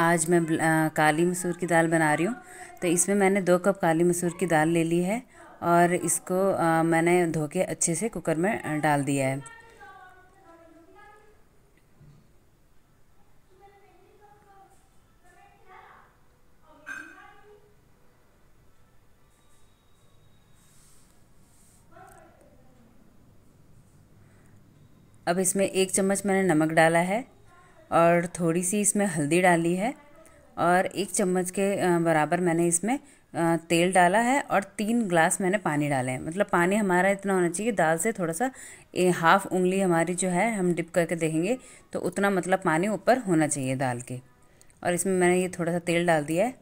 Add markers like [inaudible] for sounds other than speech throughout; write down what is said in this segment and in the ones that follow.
आज मैं काली मसूर की दाल बना रही हूँ तो इसमें मैंने दो कप काली मसूर की दाल ले ली है और इसको मैंने धो के अच्छे से कुकर में डाल दिया है अब इसमें एक चम्मच मैंने नमक डाला है और थोड़ी सी इसमें हल्दी डाली है और एक चम्मच के बराबर मैंने इसमें तेल डाला है और तीन ग्लास मैंने पानी डाले हैं मतलब पानी हमारा इतना होना चाहिए दाल से थोड़ा सा हाफ़ उंगली हमारी जो है हम डिप करके देखेंगे तो उतना मतलब पानी ऊपर होना चाहिए दाल के और इसमें मैंने ये थोड़ा सा तेल डाल दिया है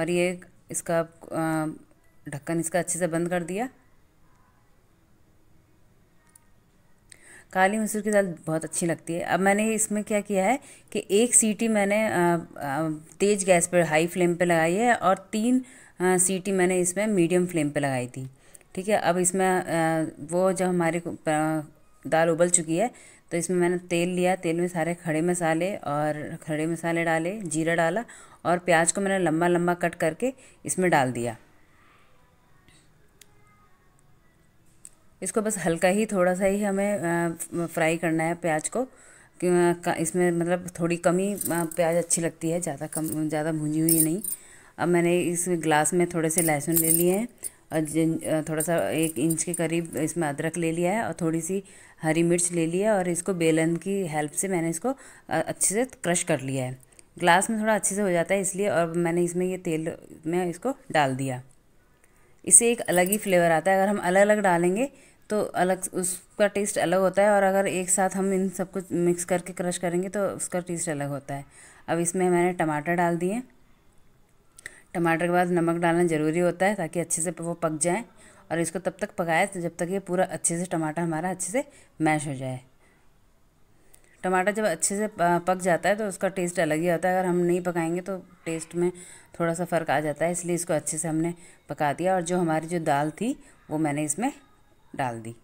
और ये इसका ढक्कन इसका अच्छे से बंद कर दिया काली मसूर की दाल बहुत अच्छी लगती है अब मैंने इसमें क्या किया है कि एक सीटी मैंने तेज़ गैस पर हाई फ्लेम पे लगाई है और तीन सीटी मैंने इसमें मीडियम फ्लेम पे लगाई थी ठीक है अब इसमें वो जब हमारी दाल उबल चुकी है तो इसमें मैंने तेल लिया तेल में सारे खड़े मसाले और खड़े मसाले डाले जीरा डाला और प्याज को मैंने लम्बा लम्बा कट करके इसमें डाल दिया इसको बस हल्का ही थोड़ा सा ही हमें फ्राई करना है प्याज को इसमें मतलब थोड़ी कमी प्याज अच्छी लगती है ज़्यादा कम ज़्यादा भुंजी हुई नहीं अब मैंने इस ग्लास में थोड़े से लहसुन ले लिए हैं और थोड़ा सा एक इंच के करीब इसमें अदरक ले लिया है और थोड़ी सी हरी मिर्च ले लिया है और इसको बेलन की हेल्प से मैंने इसको अच्छे से क्रश कर लिया है ग्लास में थोड़ा अच्छे से हो जाता है इसलिए और मैंने इसमें ये तेल में इसको डाल दिया इससे एक अलग ही फ्लेवर आता है अगर हम अलग अलग डालेंगे तो अलग उसका टेस्ट अलग होता है और अगर एक साथ हम इन सब कुछ मिक्स करके क्रश करेंगे तो उसका टेस्ट अलग होता है अब इसमें मैंने टमाटर डाल दिए टमाटर के बाद नमक डालना ज़रूरी होता है ताकि अच्छे से वो पक जाए और इसको तब तक पकाए तो जब तक ये पूरा अच्छे से टमाटर हमारा अच्छे से मैश हो जाए टमाटर जब अच्छे से पक जाता है तो उसका टेस्ट अलग ही होता है अगर हम नहीं पकाएंगे तो टेस्ट में थोड़ा सा फ़र्क आ जाता है इसलिए इसको अच्छे से हमने पका दिया और जो हमारी जो दाल थी वो मैंने इसमें डाल दी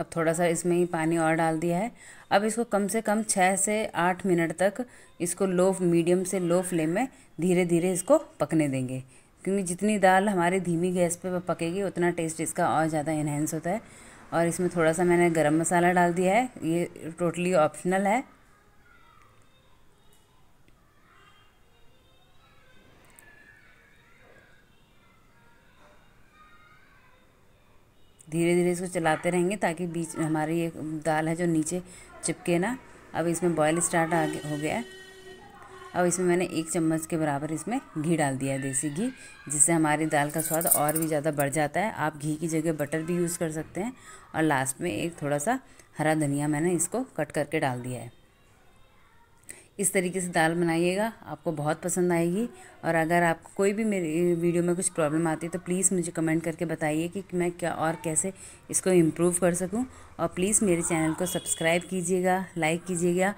अब थोड़ा सा इसमें ही पानी और डाल दिया है अब इसको कम से कम छः से आठ मिनट तक इसको लो मीडियम से लो फ्लेम में धीरे धीरे इसको पकने देंगे क्योंकि जितनी दाल हमारी धीमी गैस पे पकेगी उतना टेस्ट इसका और ज़्यादा इन्हेंस होता है और इसमें थोड़ा सा मैंने गरम मसाला डाल दिया है ये टोटली ऑप्शनल है धीरे धीरे इसको चलाते रहेंगे ताकि बीच हमारी ये दाल है जो नीचे चिपके ना अब इसमें बॉयल स्टार्ट आ हो गया है अब इसमें मैंने एक चम्मच के बराबर इसमें घी डाल दिया है देसी घी जिससे हमारी दाल का स्वाद और भी ज़्यादा बढ़ जाता है आप घी की जगह बटर भी यूज़ कर सकते हैं और लास्ट में एक थोड़ा सा हरा धनिया मैंने इसको कट करके डाल दिया है इस तरीके से दाल बनाइएगा आपको बहुत पसंद आएगी और अगर आपको कोई भी मेरी वीडियो में कुछ प्रॉब्लम आती है तो प्लीज़ मुझे कमेंट करके बताइए कि मैं क्या और कैसे इसको इम्प्रूव कर सकूं और प्लीज़ मेरे चैनल को सब्सक्राइब कीजिएगा लाइक कीजिएगा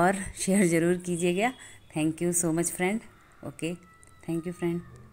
और [laughs] शेयर ज़रूर कीजिएगा thank you so much friend okay thank you friend